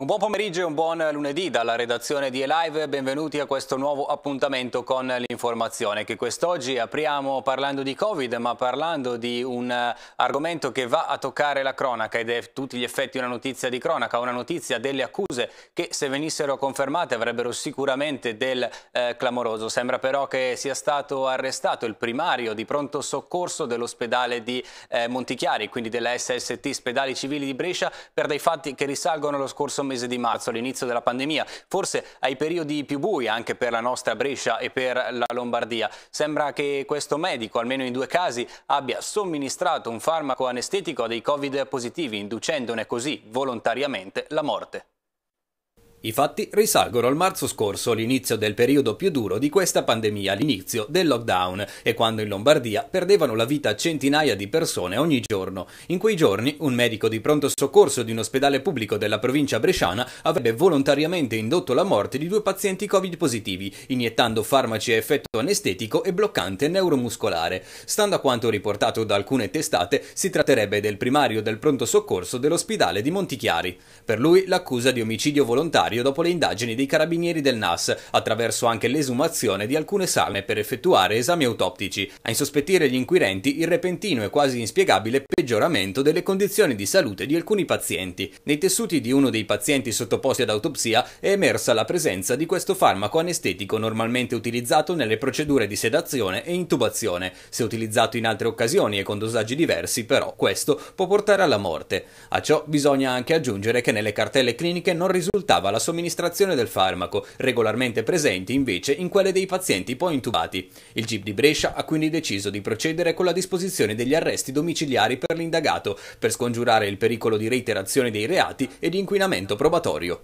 Un buon pomeriggio e un buon lunedì dalla redazione di Elive, benvenuti a questo nuovo appuntamento con l'informazione che quest'oggi apriamo parlando di Covid ma parlando di un eh, argomento che va a toccare la cronaca ed è a tutti gli effetti una notizia di cronaca, una notizia delle accuse che se venissero confermate avrebbero sicuramente del eh, clamoroso. Sembra però che sia stato arrestato il primario di pronto soccorso dell'ospedale di eh, Montichiari, quindi della SST Spedali Civili di Brescia per dei fatti che risalgono allo scorso mese mese di marzo, all'inizio della pandemia, forse ai periodi più bui anche per la nostra Brescia e per la Lombardia. Sembra che questo medico, almeno in due casi, abbia somministrato un farmaco anestetico a dei covid positivi, inducendone così volontariamente la morte. I fatti risalgono al marzo scorso, l'inizio del periodo più duro di questa pandemia, l'inizio del lockdown, e quando in Lombardia perdevano la vita centinaia di persone ogni giorno. In quei giorni un medico di pronto soccorso di un ospedale pubblico della provincia bresciana avrebbe volontariamente indotto la morte di due pazienti Covid positivi, iniettando farmaci a effetto anestetico e bloccante neuromuscolare. Stando a quanto riportato da alcune testate, si tratterebbe del primario del pronto soccorso dell'ospedale di Montichiari. Per lui l'accusa di omicidio volontario necessario dopo le indagini dei carabinieri del NAS, attraverso anche l'esumazione di alcune salme per effettuare esami autoptici, a insospettire gli inquirenti il repentino e quasi inspiegabile peggioramento delle condizioni di salute di alcuni pazienti. Nei tessuti di uno dei pazienti sottoposti ad autopsia è emersa la presenza di questo farmaco anestetico normalmente utilizzato nelle procedure di sedazione e intubazione. Se utilizzato in altre occasioni e con dosaggi diversi, però, questo può portare alla morte. A ciò bisogna anche aggiungere che nelle cartelle cliniche non risultava la somministrazione del farmaco, regolarmente presenti invece in quelle dei pazienti poi intubati. Il GIP di Brescia ha quindi deciso di procedere con la disposizione degli arresti domiciliari per l'indagato, per scongiurare il pericolo di reiterazione dei reati e di inquinamento probatorio.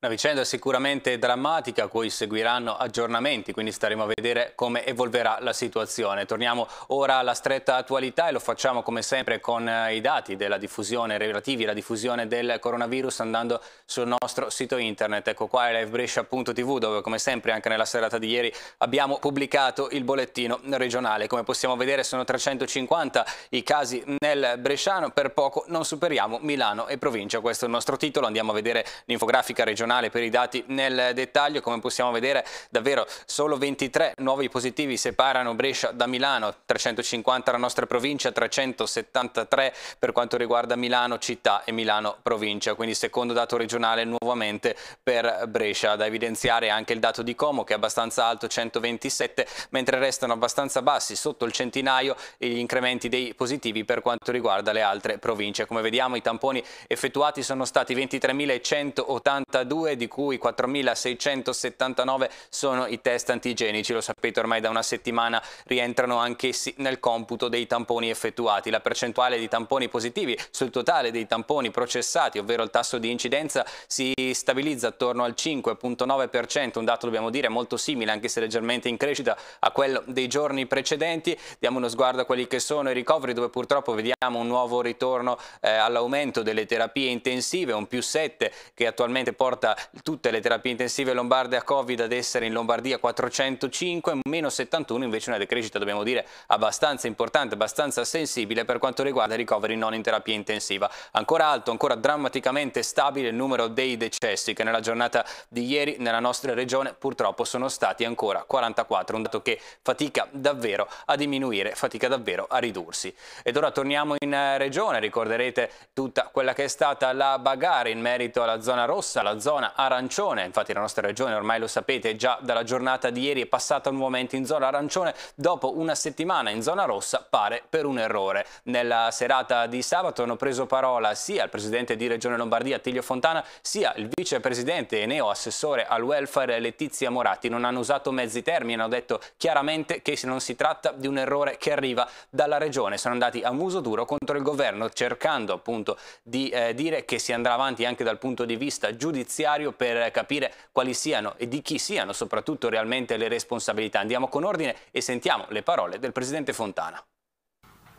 Una vicenda sicuramente drammatica a cui seguiranno aggiornamenti, quindi staremo a vedere come evolverà la situazione. Torniamo ora alla stretta attualità e lo facciamo come sempre con eh, i dati della diffusione, relativi alla diffusione del coronavirus andando sul nostro sito internet. Ecco qua è livebrescia.tv dove come sempre anche nella serata di ieri abbiamo pubblicato il bollettino regionale. Come possiamo vedere sono 350 i casi nel Bresciano, per poco non superiamo Milano e provincia. Questo è il nostro titolo, andiamo a vedere l'infografica regionale nazionale per i dati nel dettaglio. Come possiamo vedere davvero solo 23 nuovi positivi separano Brescia da Milano, 350 la nostra provincia, 373 per quanto riguarda Milano città e Milano provincia. Quindi secondo dato regionale nuovamente per Brescia. Da evidenziare anche il dato di Como che è abbastanza alto, 127, mentre restano abbastanza bassi sotto il centinaio gli incrementi dei positivi per quanto riguarda le altre province. Come vediamo i tamponi effettuati sono stati 23.182 4.032 di cui 4.679 sono i test antigenici, lo sapete ormai da una settimana rientrano anch'essi nel computo dei tamponi effettuati. La percentuale di tamponi positivi sul totale dei tamponi processati, ovvero il tasso di incidenza, si stabilizza attorno al 5.9%, un dato dobbiamo dire molto simile anche se leggermente in crescita a quello dei giorni precedenti. Diamo uno sguardo a quelli che sono i ricoveri dove purtroppo vediamo un nuovo ritorno eh, all'aumento delle terapie intensive, un più 7 che attualmente porta porta tutte le terapie intensive lombarde a Covid ad essere in Lombardia 405, meno 71 invece una decrescita dobbiamo dire abbastanza importante, abbastanza sensibile per quanto riguarda i ricoveri non in terapia intensiva. Ancora alto, ancora drammaticamente stabile il numero dei decessi che nella giornata di ieri nella nostra regione purtroppo sono stati ancora 44, un dato che fatica davvero a diminuire, fatica davvero a ridursi. Ed ora torniamo in eh, regione, ricorderete tutta quella che è stata la bagarre in merito alla zona rossa, la zona zona arancione, infatti la nostra regione ormai lo sapete già dalla giornata di ieri è passata nuovamente in zona arancione, dopo una settimana in zona rossa pare per un errore. Nella serata di sabato hanno preso parola sia il presidente di Regione Lombardia Tiglio Fontana sia il vicepresidente e neo assessore al welfare Letizia Moratti, non hanno usato mezzi termini, hanno detto chiaramente che non si tratta di un errore che arriva dalla regione, sono andati a muso duro contro il governo cercando appunto di eh, dire che si andrà avanti anche dal punto di vista giudiziario giudiziario per capire quali siano e di chi siano soprattutto realmente le responsabilità. Andiamo con ordine e sentiamo le parole del Presidente Fontana.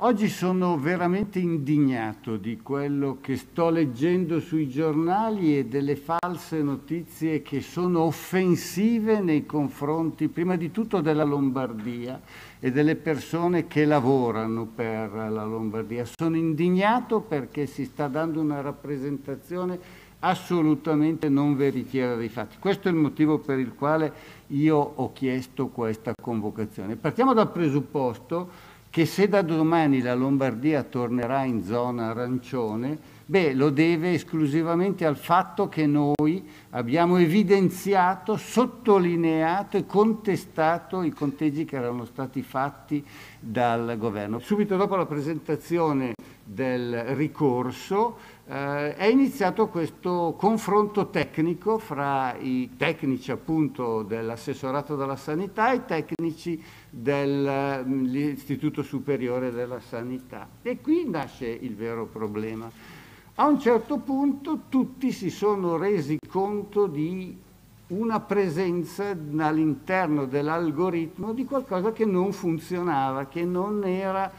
Oggi sono veramente indignato di quello che sto leggendo sui giornali e delle false notizie che sono offensive nei confronti prima di tutto della Lombardia e delle persone che lavorano per la Lombardia. Sono indignato perché si sta dando una rappresentazione assolutamente non veritiera dei fatti. Questo è il motivo per il quale io ho chiesto questa convocazione. Partiamo dal presupposto che se da domani la Lombardia tornerà in zona arancione, Beh, lo deve esclusivamente al fatto che noi abbiamo evidenziato, sottolineato e contestato i conteggi che erano stati fatti dal governo. Subito dopo la presentazione del ricorso eh, è iniziato questo confronto tecnico fra i tecnici appunto dell'assessorato della sanità e i tecnici dell'Istituto mm, Superiore della Sanità. E qui nasce il vero problema a un certo punto tutti si sono resi conto di una presenza all'interno dell'algoritmo di qualcosa che non funzionava, che non era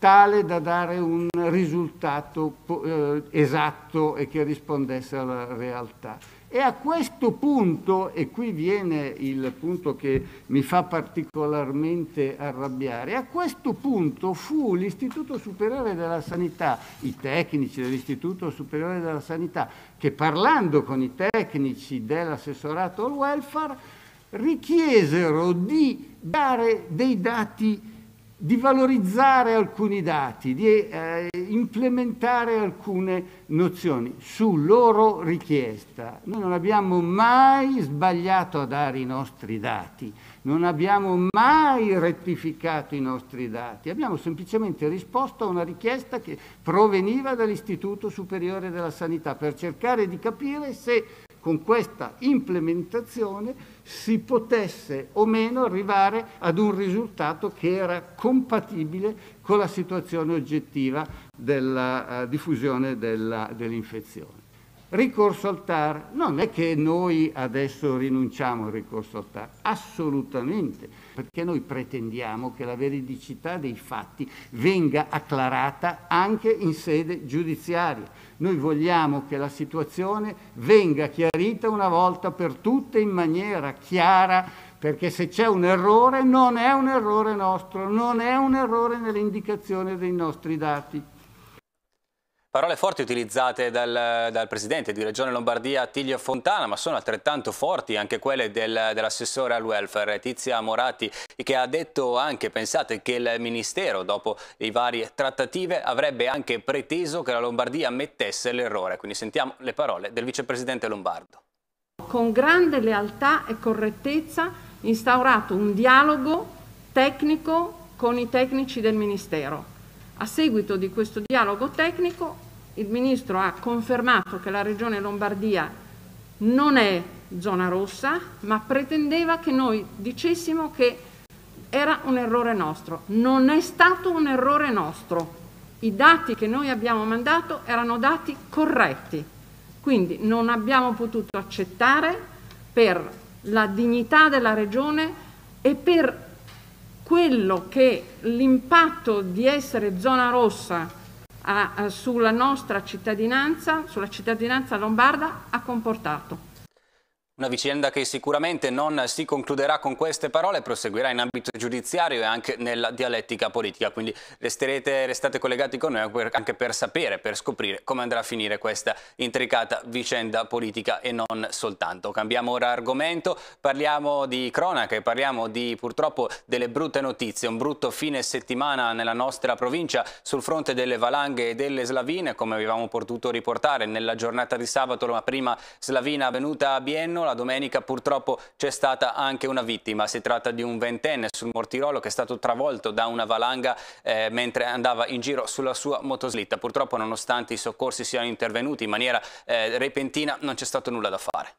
tale da dare un risultato eh, esatto e che rispondesse alla realtà. E a questo punto, e qui viene il punto che mi fa particolarmente arrabbiare, a questo punto fu l'Istituto Superiore della Sanità, i tecnici dell'Istituto Superiore della Sanità, che parlando con i tecnici dell'assessorato al welfare richiesero di dare dei dati di valorizzare alcuni dati, di eh, implementare alcune nozioni su loro richiesta. Noi non abbiamo mai sbagliato a dare i nostri dati, non abbiamo mai rettificato i nostri dati, abbiamo semplicemente risposto a una richiesta che proveniva dall'Istituto Superiore della Sanità per cercare di capire se con questa implementazione si potesse o meno arrivare ad un risultato che era compatibile con la situazione oggettiva della eh, diffusione dell'infezione. Ricorso al TAR, non è che noi adesso rinunciamo al ricorso al TAR, assolutamente, perché noi pretendiamo che la veridicità dei fatti venga acclarata anche in sede giudiziaria. Noi vogliamo che la situazione venga chiarita una volta per tutte in maniera chiara, perché se c'è un errore non è un errore nostro, non è un errore nell'indicazione dei nostri dati. Parole forti utilizzate dal, dal, presidente di Regione Lombardia Attilio Fontana, ma sono altrettanto forti anche quelle del, dell'assessore al welfare Tizia Moratti, che ha detto anche, pensate, che il Ministero, dopo le varie trattative, avrebbe anche preteso che la Lombardia ammettesse l'errore. Quindi sentiamo le parole del vicepresidente Lombardo. Con grande lealtà e correttezza instaurato un dialogo tecnico con i tecnici del Ministero a seguito di questo dialogo tecnico il Ministro ha confermato che la Regione Lombardia non è zona rossa, ma pretendeva che noi dicessimo che era un errore nostro. Non è stato un errore nostro. I dati che noi abbiamo mandato erano dati corretti, quindi non abbiamo potuto accettare per la dignità della Regione e per quello che l'impatto di essere zona rossa ha, sulla nostra cittadinanza, sulla cittadinanza lombarda, ha comportato. Una vicenda che sicuramente non si concluderà con queste parole, proseguirà in ambito giudiziario e anche nella dialettica politica, quindi resterete, restate collegati con noi anche per sapere, per scoprire come andrà a finire questa intricata vicenda politica e non soltanto. Cambiamo ora argomento, parliamo di cronache, parliamo di purtroppo delle brutte notizie, un brutto fine settimana nella nostra provincia sul fronte delle valanghe e delle slavine, come avevamo potuto riportare nella giornata di sabato la prima slavina avvenuta a Bienno, la domenica purtroppo c'è stata anche una vittima. Si tratta di un ventenne sul Mortirolo che è stato travolto da una valanga eh, mentre andava in giro sulla sua motoslitta. Purtroppo nonostante i soccorsi siano intervenuti in maniera eh, repentina non c'è stato nulla da fare.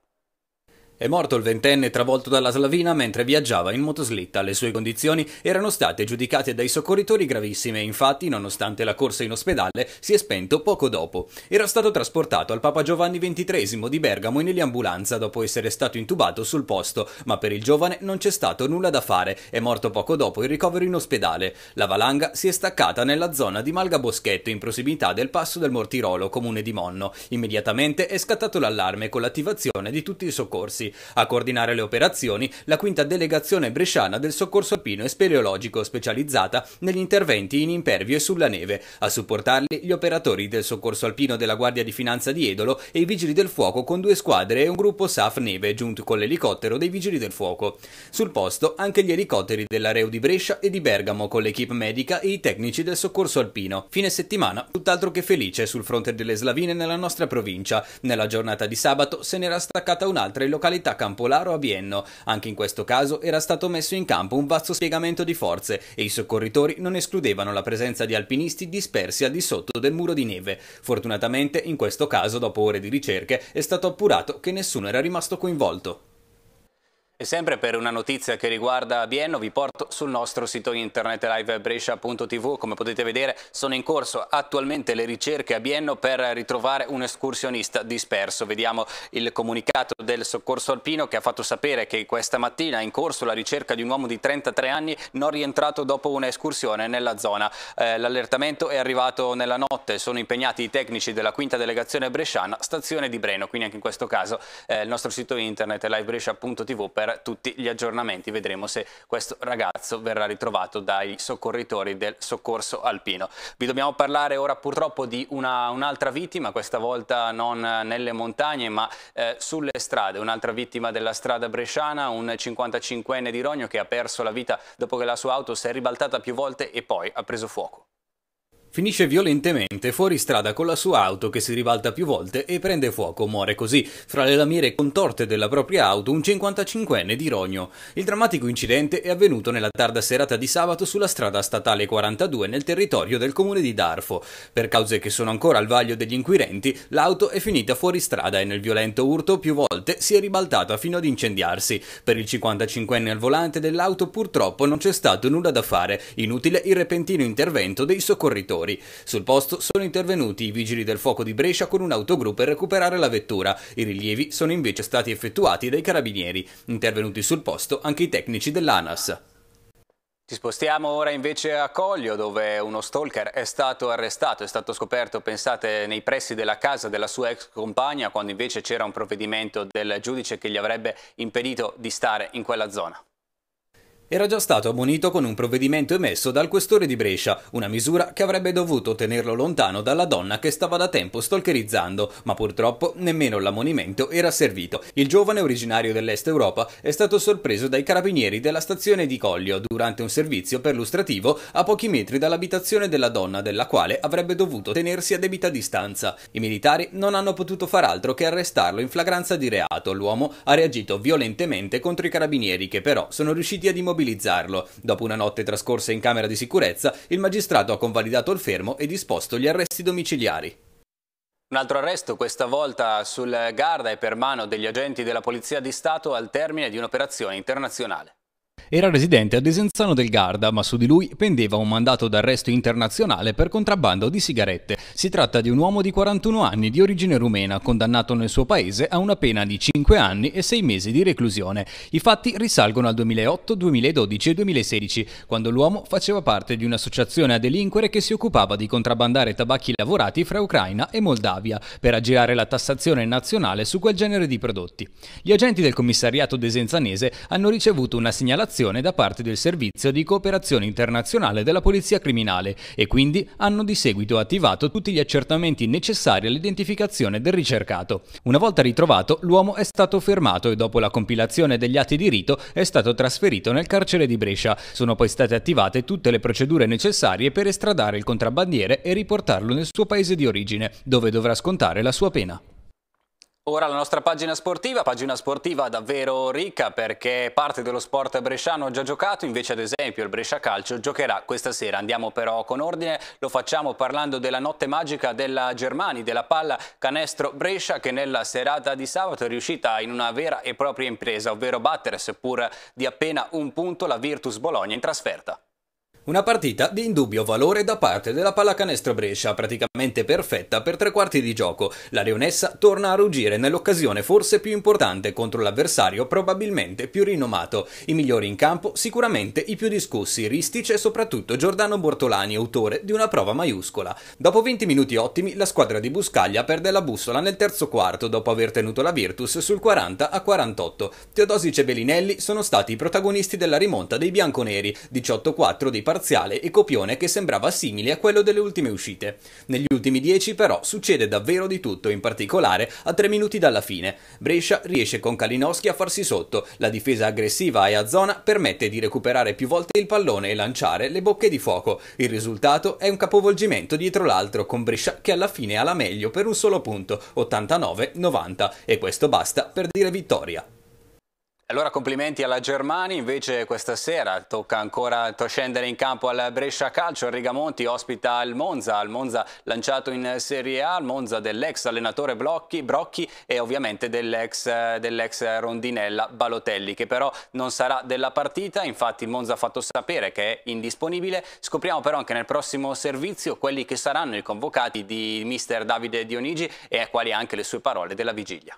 È morto il ventenne travolto dalla slavina mentre viaggiava in motoslitta. Le sue condizioni erano state giudicate dai soccorritori gravissime, infatti, nonostante la corsa in ospedale, si è spento poco dopo. Era stato trasportato al Papa Giovanni XXIII di Bergamo in eliambulanza dopo essere stato intubato sul posto, ma per il giovane non c'è stato nulla da fare. È morto poco dopo il ricovero in ospedale. La valanga si è staccata nella zona di Malga Boschetto, in prossimità del passo del Mortirolo, comune di Monno. Immediatamente è scattato l'allarme con l'attivazione di tutti i soccorsi. A coordinare le operazioni la quinta delegazione bresciana del soccorso alpino e speleologico specializzata negli interventi in impervio e sulla neve. A supportarli gli operatori del soccorso alpino della Guardia di Finanza di Edolo e i vigili del fuoco con due squadre e un gruppo SAF Neve giunto con l'elicottero dei vigili del fuoco. Sul posto anche gli elicotteri dell'Areo di Brescia e di Bergamo con l'equipe medica e i tecnici del soccorso alpino. Fine settimana tutt'altro che felice sul fronte delle slavine nella nostra provincia. Nella giornata di sabato se n'era staccata un'altra in località località Campolaro a Vienno. Anche in questo caso era stato messo in campo un vasto spiegamento di forze e i soccorritori non escludevano la presenza di alpinisti dispersi al di sotto del muro di neve. Fortunatamente in questo caso, dopo ore di ricerche, è stato appurato che nessuno era rimasto coinvolto. E sempre per una notizia che riguarda Bienno vi porto sul nostro sito internet livebrescia.tv. Come potete vedere sono in corso attualmente le ricerche a Bienno per ritrovare un escursionista disperso. Vediamo il comunicato del soccorso alpino che ha fatto sapere che questa mattina è in corso la ricerca di un uomo di 33 anni non rientrato dopo un'escursione nella zona. Eh, L'allertamento è arrivato nella notte, sono impegnati i tecnici della quinta delegazione bresciana, stazione di Breno. Quindi anche in questo caso eh, il nostro sito internet livebrescia.tv per tutti gli aggiornamenti. Vedremo se questo ragazzo verrà ritrovato dai soccorritori del soccorso alpino. Vi dobbiamo parlare ora purtroppo di un'altra un vittima, questa volta non nelle montagne ma eh, sulle strade. Un'altra vittima della strada bresciana, un 55enne di Rogno che ha perso la vita dopo che la sua auto si è ribaltata più volte e poi ha preso fuoco. Finisce violentemente fuori strada con la sua auto che si ribalta più volte e prende fuoco, muore così, fra le lamiere contorte della propria auto, un 55enne di Rogno. Il drammatico incidente è avvenuto nella tarda serata di sabato sulla strada statale 42 nel territorio del comune di Darfo. Per cause che sono ancora al vaglio degli inquirenti, l'auto è finita fuori strada e nel violento urto più volte si è ribaltata fino ad incendiarsi. Per il 55enne al volante dell'auto purtroppo non c'è stato nulla da fare, inutile il repentino intervento dei soccorritori lavoratori. Sul posto sono intervenuti i vigili del fuoco di Brescia con un un'autogru per recuperare la vettura. I rilievi sono invece stati effettuati dai carabinieri, intervenuti sul posto anche i tecnici dell'ANAS. Ci spostiamo ora invece a Coglio dove uno stalker è stato arrestato, è stato scoperto, pensate, nei pressi della casa della sua ex compagna quando invece c'era un provvedimento del giudice che gli avrebbe impedito di stare in quella zona era già stato ammonito con un provvedimento emesso dal questore di Brescia, una misura che avrebbe dovuto tenerlo lontano dalla donna che stava da tempo stalkerizzando, ma purtroppo nemmeno l'ammonimento era servito. Il giovane originario dell'Est Europa è stato sorpreso dai carabinieri della stazione di Collio durante un servizio perlustrativo a pochi metri dall'abitazione della donna della quale avrebbe dovuto tenersi a debita distanza. I militari non hanno potuto far altro che arrestarlo in flagranza di reato. L'uomo ha reagito violentemente contro i carabinieri che però sono riusciti ad immobilizzare immobilizzarlo. Dopo una notte trascorsa in camera di sicurezza, il magistrato ha convalidato il fermo e disposto gli arresti domiciliari. Un altro arresto, questa volta sul Garda e per mano degli agenti della Polizia di Stato al termine di un'operazione internazionale. Era residente a Desenzano del Garda, ma su di lui pendeva un mandato d'arresto internazionale per contrabbando di sigarette. Si tratta di un uomo di 41 anni di origine rumena, condannato nel suo paese a una pena di 5 anni e 6 mesi di reclusione. I fatti risalgono al 2008, 2012 e 2016, quando l'uomo faceva parte di un'associazione a delinquere che si occupava di contrabbandare tabacchi lavorati fra Ucraina e Moldavia per aggirare la tassazione nazionale su quel genere di prodotti. Gli agenti del commissariato desenzanese hanno ricevuto una segnalazione collaborazione da parte del Servizio di Cooperazione Internazionale della Polizia Criminale e quindi hanno di seguito attivato tutti gli accertamenti necessari all'identificazione del ricercato. Una volta ritrovato, l'uomo è stato fermato e dopo la compilazione degli atti di rito è stato trasferito nel carcere di Brescia. Sono poi state attivate tutte le procedure necessarie per estradare il contrabbandiere e riportarlo nel suo paese di origine, dove dovrà scontare la sua pena. Ora la nostra pagina sportiva, pagina sportiva davvero ricca perché parte dello sport bresciano ha già giocato, invece ad esempio il Brescia Calcio giocherà questa sera. Andiamo però con ordine, lo facciamo parlando della notte magica della Germani, della palla canestro Brescia che nella serata di sabato è riuscita in una vera e propria impresa, ovvero battere seppur di appena un punto la Virtus Bologna in trasferta. Una partita di indubbio valore da parte della pallacanestro Brescia, praticamente perfetta per tre quarti di gioco. La Leonessa torna a ruggire nell'occasione forse più importante contro l'avversario probabilmente più rinomato. I migliori in campo, sicuramente i più discussi, Ristice e soprattutto Giordano Bortolani, autore di una prova maiuscola. Dopo 20 minuti ottimi, la squadra di Buscaglia perde la bussola nel terzo quarto dopo aver tenuto la Virtus sul 40 a 48. Teodosic e Bellinelli sono stati i protagonisti della rimonta dei bianconeri, 18-4 dei parziale e copione che sembrava simile a quello delle ultime uscite. Negli ultimi 10 però succede davvero di tutto, in particolare a 3 minuti dalla fine. Brescia riesce con Kalinowski a farsi sotto, la difesa aggressiva e a zona permette di recuperare più volte il pallone e lanciare le bocche di fuoco. Il risultato è un capovolgimento dietro l'altro con Brescia che alla fine ha la meglio per un solo punto, 89-90 e questo basta per dire vittoria. Allora complimenti alla Germania, invece questa sera tocca ancora scendere in campo al Brescia Calcio, il Rigamonti ospita il Monza, il Monza lanciato in Serie A, il Monza dell'ex allenatore Blocchi, Brocchi e ovviamente dell'ex dell rondinella Balotelli che però non sarà della partita, infatti il Monza ha fatto sapere che è indisponibile, scopriamo però anche nel prossimo servizio quelli che saranno i convocati di mister Davide Dionigi e quali anche le sue parole della vigilia.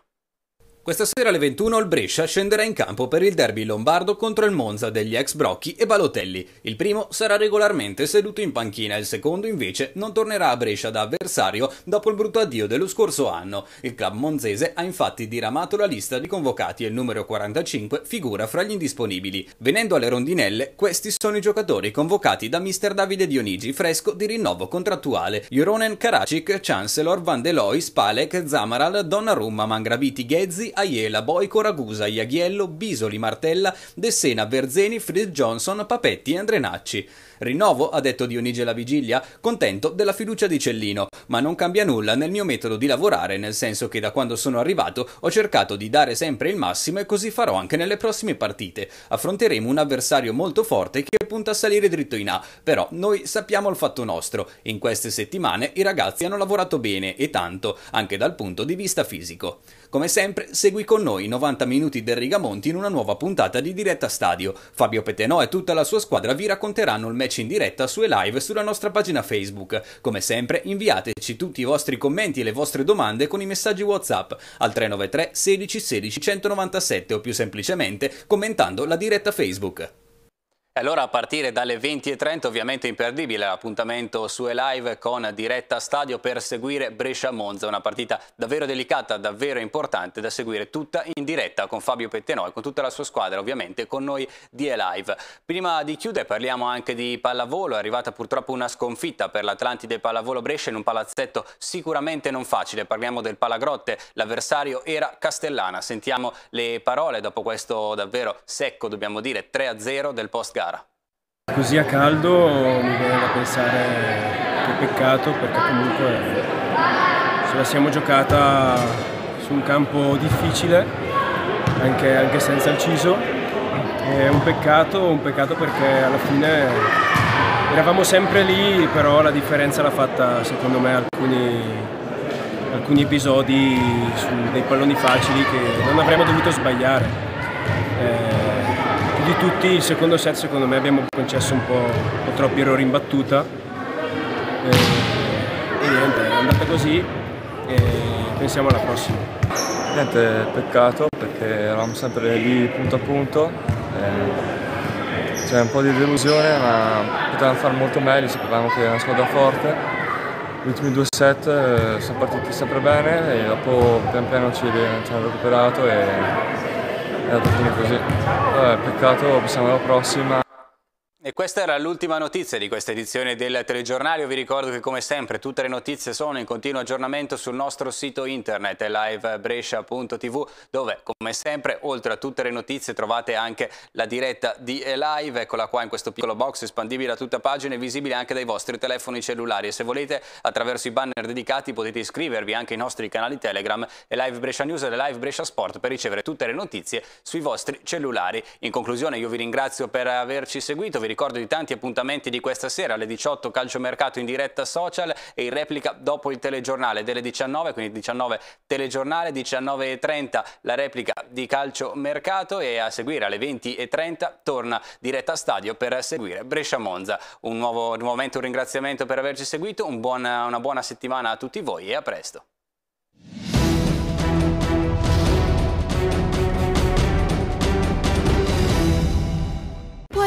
Questa sera alle 21 il Brescia scenderà in campo per il derby lombardo contro il Monza degli ex Brocchi e Balotelli. Il primo sarà regolarmente seduto in panchina, il secondo invece non tornerà a Brescia da avversario dopo il brutto addio dello scorso anno. Il club monzese ha infatti diramato la lista di convocati e il numero 45 figura fra gli indisponibili. Venendo alle rondinelle, questi sono i giocatori convocati da mister Davide Dionigi, fresco di rinnovo contrattuale. Juronen, Karacic, Chancellor, Van de Lois, Palek, Zamaral, Donnarumma, Mangrabiti, Ghezzi, Aiela, Boico, Ragusa, Iaghiello, Bisoli, Martella, De Sena, Verzeni, Fritz Johnson, Papetti e Andrenacci. Rinnovo, ha detto Dionigi la vigilia, contento della fiducia di Cellino, ma non cambia nulla nel mio metodo di lavorare, nel senso che da quando sono arrivato ho cercato di dare sempre il massimo e così farò anche nelle prossime partite. Affronteremo un avversario molto forte che punta a salire dritto in A, però noi sappiamo il fatto nostro. In queste settimane i ragazzi hanno lavorato bene e tanto, anche dal punto di vista fisico. Come sempre, Segui con noi 90 minuti del Rigamonti in una nuova puntata di Diretta Stadio. Fabio Petenò e tutta la sua squadra vi racconteranno il match in diretta sue live sulla nostra pagina Facebook. Come sempre, inviateci tutti i vostri commenti e le vostre domande con i messaggi WhatsApp al 393 16 16 197 o più semplicemente commentando la diretta Facebook. E allora a partire dalle 20.30 ovviamente imperdibile l'appuntamento su Elive con diretta stadio per seguire Brescia-Monza, una partita davvero delicata, davvero importante da seguire tutta in diretta con Fabio Pettenoi, con tutta la sua squadra ovviamente, con noi di Elive. Prima di chiudere parliamo anche di pallavolo, è arrivata purtroppo una sconfitta per l'Atlantide Pallavolo Brescia in un palazzetto sicuramente non facile, parliamo del Palagrotte, l'avversario era Castellana, sentiamo le parole dopo questo davvero secco dobbiamo dire 3-0 del post -gare gara. Così a caldo mi viene da pensare che peccato perché comunque ce la siamo giocata su un campo difficile anche, anche senza il Ciso. È un peccato, un peccato perché alla fine eravamo sempre lì, però la differenza l'ha fatta secondo me alcuni, alcuni episodi su dei palloni facili che non avremmo dovuto sbagliare. Eh, di tutti il secondo set secondo me abbiamo concesso un po', un po troppi errori in battuta e, eh, e niente, è andata così e pensiamo alla prossima. Niente, peccato perché eravamo sempre lì punto a punto, eh, c'è un po' di delusione ma potevamo fare molto meglio, sapevamo che era una squadra forte gli ultimi due set eh, siamo partiti sempre bene e dopo pian piano ci, ci hanno recuperato e è andato così. Eh, peccato, pensiamo alla prossima e questa era l'ultima notizia di questa edizione del telegiornale. Io vi ricordo che come sempre tutte le notizie sono in continuo aggiornamento sul nostro sito internet livebrescia.tv dove come sempre oltre a tutte le notizie trovate anche la diretta di eh, live, eccola qua in questo piccolo box espandibile a tutta pagina e visibile anche dai vostri telefoni cellulari. E se volete attraverso i banner dedicati potete iscrivervi anche ai nostri canali Telegram e Live Brescia News e Live Brescia Sport per ricevere tutte le notizie sui vostri cellulari. In conclusione io vi ringrazio per averci seguito, vi ricordo di tanti appuntamenti di questa sera alle 18 calciomercato in diretta social e in replica dopo il telegiornale delle 19, quindi 19 telegiornale, 19.30 la replica di calciomercato e a seguire alle 20.30 torna diretta stadio per seguire Brescia-Monza. Un nuovo momento, un ringraziamento per averci seguito, un buona, una buona settimana a tutti voi e a presto.